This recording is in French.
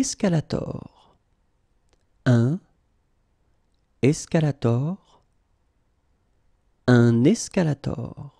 escalator. Un escalator. Un escalator.